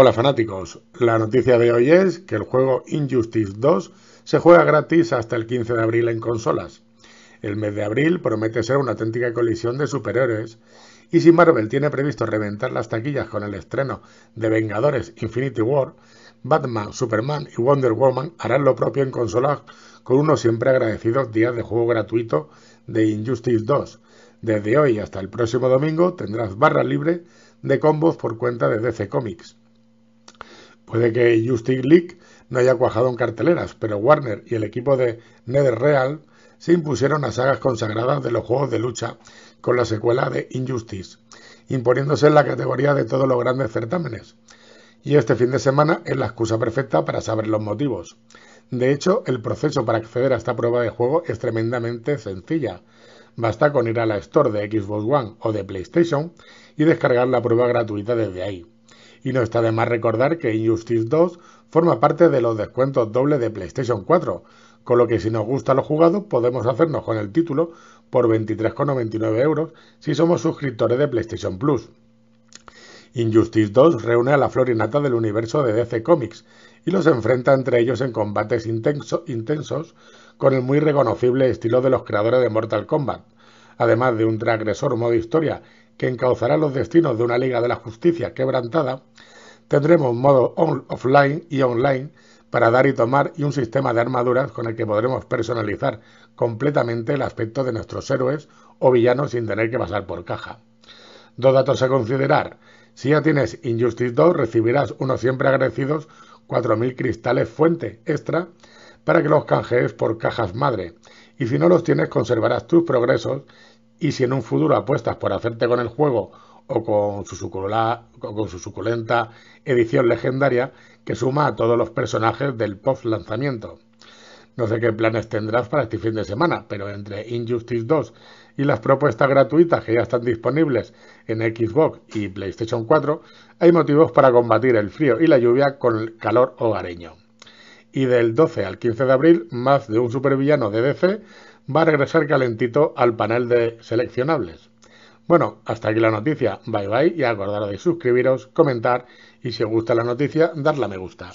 Hola fanáticos, la noticia de hoy es que el juego Injustice 2 se juega gratis hasta el 15 de abril en consolas. El mes de abril promete ser una auténtica colisión de superhéroes y si Marvel tiene previsto reventar las taquillas con el estreno de Vengadores Infinity War, Batman, Superman y Wonder Woman harán lo propio en consolas con unos siempre agradecidos días de juego gratuito de Injustice 2. Desde hoy hasta el próximo domingo tendrás barra libre de combos por cuenta de DC Comics. Puede que Justice League no haya cuajado en carteleras, pero Warner y el equipo de NetherReal se impusieron a sagas consagradas de los juegos de lucha con la secuela de Injustice, imponiéndose en la categoría de todos los grandes certámenes. Y este fin de semana es la excusa perfecta para saber los motivos. De hecho, el proceso para acceder a esta prueba de juego es tremendamente sencilla. Basta con ir a la Store de Xbox One o de PlayStation y descargar la prueba gratuita desde ahí. Y no está de más recordar que Injustice 2 forma parte de los descuentos dobles de PlayStation 4, con lo que si nos gusta los jugados podemos hacernos con el título por 23,99 euros si somos suscriptores de PlayStation Plus. Injustice 2 reúne a la flor y nata del universo de DC Comics y los enfrenta entre ellos en combates intensos con el muy reconocible estilo de los creadores de Mortal Kombat, además de un transgresor modo historia que encauzará los destinos de una Liga de la Justicia quebrantada, tendremos modo offline y online para dar y tomar y un sistema de armaduras con el que podremos personalizar completamente el aspecto de nuestros héroes o villanos sin tener que pasar por caja. Dos datos a considerar. Si ya tienes Injustice 2, recibirás unos siempre agradecidos 4.000 cristales fuente extra para que los canjees por cajas madre. Y si no los tienes, conservarás tus progresos y si en un futuro apuestas por hacerte con el juego o con su, suculenta, edición legendaria que suma a todos los personajes del post lanzamiento. No sé qué planes tendrás para este fin de semana, pero entre Injustice 2 y las propuestas gratuitas que ya están disponibles en Xbox y PlayStation 4, hay motivos para combatir el frío y la lluvia con el calor hogareño. Y del 12 al 15 de abril, más de un supervillano de DC va a regresar calentito al panel de seleccionables. Bueno, hasta aquí la noticia. Bye bye y acordaros de suscribiros, comentar y si os gusta la noticia, darle a me gusta.